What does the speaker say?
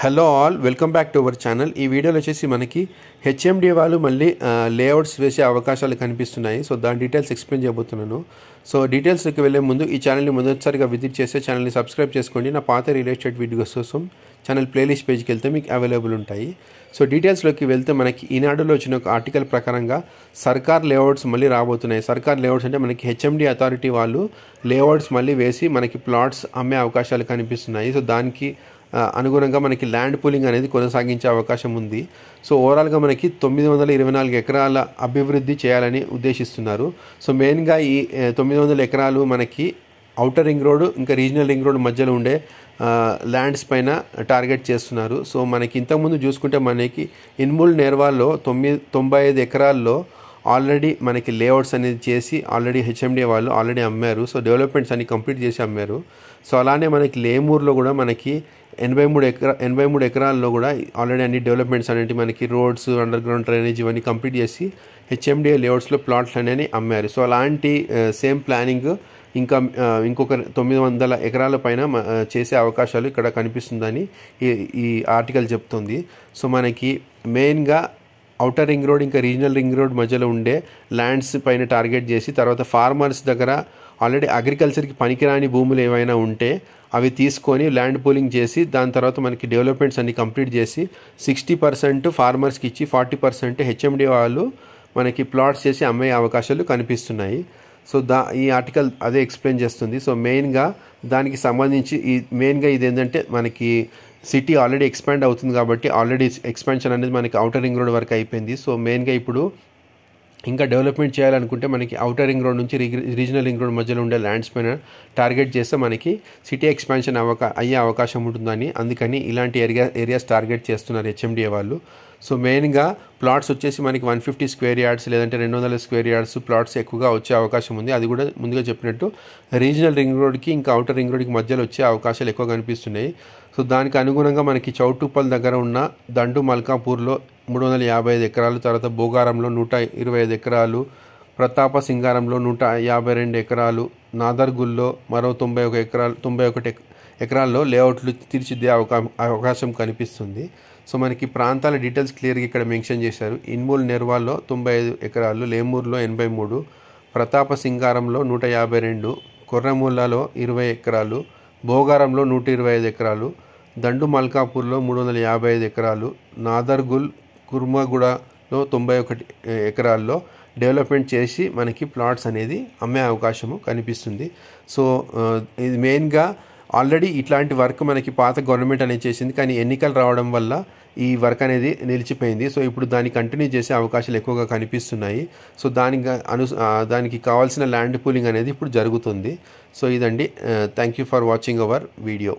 hello all welcome back to our channel ఈ వీడియోలో వచ్చేసి మనకి హెచ్ఎండి వాళ్ళు మళ్ళీ లేఅవుట్స్ వేసే అవకాశాలు కనిపిస్తున్నాయి సో దాని డీటెయిల్స్ ఎక్స్ప్లెయిన్ చేయబోతున్నాను సో డీటెయిల్స్కి వెళ్ళే ముందు ఈ ఛానల్ని మొదటిసారిగా విజిట్ చేస్తే ఛానల్ని సబ్స్క్రైబ్ చేసుకోండి నా పాత రియల్ ఎస్టేట్ వీడియోస్ కోసం ఛానల్ ప్లేలిస్ట్ పేజ్కి వెళ్తే మీకు అవైలబుల్ ఉంటాయి సో డీటెయిల్స్లోకి వెళ్తే మనకి ఈనాడులో వచ్చిన ఒక ఆర్టికల్ ప్రకారంగా సర్కార్ లేఅవుట్స్ మళ్ళీ రాబోతున్నాయి సర్కార్ లేఅవుట్స్ అంటే మనకి హెచ్ఎండి అథారిటీ వాళ్ళు లేఅవుట్స్ మళ్ళీ వేసి మనకి ప్లాట్స్ అమ్మే అవకాశాలు కనిపిస్తున్నాయి సో దానికి అనుగుణంగా మనకి ల్యాండ్ పూలింగ్ అనేది కొనసాగించే అవకాశం ఉంది సో ఓవరాల్గా మనకి తొమ్మిది వందల ఇరవై నాలుగు ఎకరాల అభివృద్ధి చేయాలని ఉద్దేశిస్తున్నారు సో మెయిన్గా ఈ తొమ్మిది వందల ఎకరాలు మనకి అవుటర్ రింగ్ రోడ్ ఇంకా రీజనల్ రింగ్ రోడ్ మధ్యలో ఉండే ల్యాండ్స్ పైన టార్గెట్ చేస్తున్నారు సో మనకి ఇంతకుముందు చూసుకుంటే మనకి ఇన్ముల్ నేర్వాల్లో తొమ్మిది తొంభై ఐదు ఎకరాల్లో ఆల్రెడీ మనకి లేఅవుట్స్ అనేది చేసి ఆల్రెడీ హెచ్ఎండి వాళ్ళు ఆల్రెడీ అమ్మారు సో డెవలప్మెంట్స్ అన్ని కంప్లీట్ చేసి అమ్మారు సో అలానే మనకి లేమూర్లో కూడా మనకి ఎనభై మూడు ఎకరా ఎనభై మూడు ఎకరాల్లో కూడా ఆల్రెడీ అన్ని డెవలప్మెంట్స్ అనేవి మనకి రోడ్స్ అండర్ గ్రౌండ్ డ్రైనేజ్ ఇవన్నీ కంప్లీట్ చేసి హెచ్ఎండిఏ లేఅవుట్స్లో ప్లాట్లు అనేవి అమ్మారు సో అలాంటి సేమ్ ప్లానింగ్ ఇంకా ఇంకొక తొమ్మిది వందల ఎకరాల పైన చేసే అవకాశాలు ఇక్కడ కనిపిస్తుందని ఈ ఈ ఆర్టికల్ చెప్తుంది సో మనకి మెయిన్గా అవుటర్ రింగ్ రోడ్ ఇంకా రీజనల్ రింగ్ రోడ్ మధ్యలో ఉండే ల్యాండ్స్ పైన టార్గెట్ చేసి తర్వాత ఫార్మర్స్ దగ్గర ఆల్రెడీ అగ్రికల్చర్కి పనికిరాని భూములు ఏవైనా ఉంటే అవి తీసుకొని ల్యాండ్ పూలింగ్ చేసి దాని తర్వాత మనకి డెవలప్మెంట్స్ అన్ని కంప్లీట్ చేసి సిక్స్టీ పర్సెంట్ ఫార్మర్స్కి ఇచ్చి ఫార్టీ పర్సెంట్ హెచ్ఎండి వాళ్ళు మనకి ప్లాట్స్ చేసి అమ్మే అవకాశాలు కనిపిస్తున్నాయి సో దా ఈ ఆర్టికల్ అదే ఎక్స్ప్లెయిన్ చేస్తుంది సో మెయిన్గా దానికి సంబంధించి ఈ మెయిన్గా ఇది ఏంటంటే మనకి సిటీ ఆల్రెడీ ఎక్స్పాండ్ అవుతుంది కాబట్టి ఆల్రెడీ ఎక్స్పాన్షన్ అనేది మనకి ఔటర్ రింగ్ రోడ్ వరకు అయిపోయింది సో మెయిన్గా ఇప్పుడు ఇంకా డెవలప్మెంట్ చేయాలనుకుంటే మనకి ఔటర్ రింగ్ రోడ్ నుంచి రీజనల్ రింగ్ రోడ్ మధ్యలో ఉండే ల్యాండ్స్ పైన టార్గెట్ చేస్తే మనకి సిటీ ఎక్స్పాన్షన్ అవకా అయ్యే అవకాశం ఉంటుందని అందుకని ఇలాంటి ఏరియా ఏరియాస్ టార్గెట్ చేస్తున్నారు హెచ్ఎండిఏ వాళ్ళు సో మెయిన్గా ప్లాట్స్ వచ్చేసి మనకి వన్ ఫిఫ్టీ స్క్వేర్ యార్డ్స్ లేదంటే రెండు వందల స్క్వేర్ యార్డ్స్ ప్లాట్స్ ఎక్కువగా వచ్చే అవకాశం ఉంది అది కూడా ముందుగా చెప్పినట్టు రీజనల్ రింగ్ రోడ్కి ఇంకా అవుటర్ రింగ్ రోడ్కి మధ్యలో వచ్చే అవకాశాలు ఎక్కువ కనిపిస్తున్నాయి సో దానికి అనుగుణంగా మనకి చౌటుప్పల్ దగ్గర ఉన్న దండు మల్కాపూర్లో మూడు వందల యాభై ఐదు ఎకరాలు తర్వాత భూగారంలో నూట ఇరవై ఐదు ఎకరాలు ప్రతాప సింగారంలో నూట యాభై రెండు ఎకరాలు నాదర్గుల్లో మరో తొంభై ఒక ఎకరాలు తొంభై ఒకటి ఎకరాల్లో లేఅవుట్లు తీర్చిదే అవకా అవకాశం కనిపిస్తుంది సో మనకి ప్రాంతాల డీటెయిల్స్ క్లియర్గా ఇక్కడ మెన్షన్ చేశారు ఇన్మూల్ నెర్వాల్లో తొంభై ఐదు ఎకరాలు లేమూర్లో ఎనభై మూడు ప్రతాప సింగారంలో నూట యాభై రెండు కొర్రమూలలో ఇరవై ఎకరాలు భోగారంలో నూట ఇరవై ఐదు ఎకరాలు దండు మల్కాపూర్లో మూడు వందల యాభై ఐదు ఎకరాలు నాదర్గుల్ కుర్మగూడలో తొంభై ఒకటి ఎకరాల్లో డెవలప్మెంట్ చేసి మనకి ప్లాట్స్ అనేది అమ్మే అవకాశము కనిపిస్తుంది సో ఇది మెయిన్గా ఆల్రెడీ ఇట్లాంటి వర్క్ మనకి పాత గవర్నమెంట్ అనేది చేసింది కానీ ఎన్నికలు రావడం వల్ల ఈ వర్క్ అనేది నిలిచిపోయింది సో ఇప్పుడు దాన్ని కంటిన్యూ చేసే అవకాశాలు ఎక్కువగా కనిపిస్తున్నాయి సో దానికి అను దానికి కావాల్సిన ల్యాండ్ పూలింగ్ అనేది ఇప్పుడు జరుగుతుంది సో ఇదండి thank you for watching our video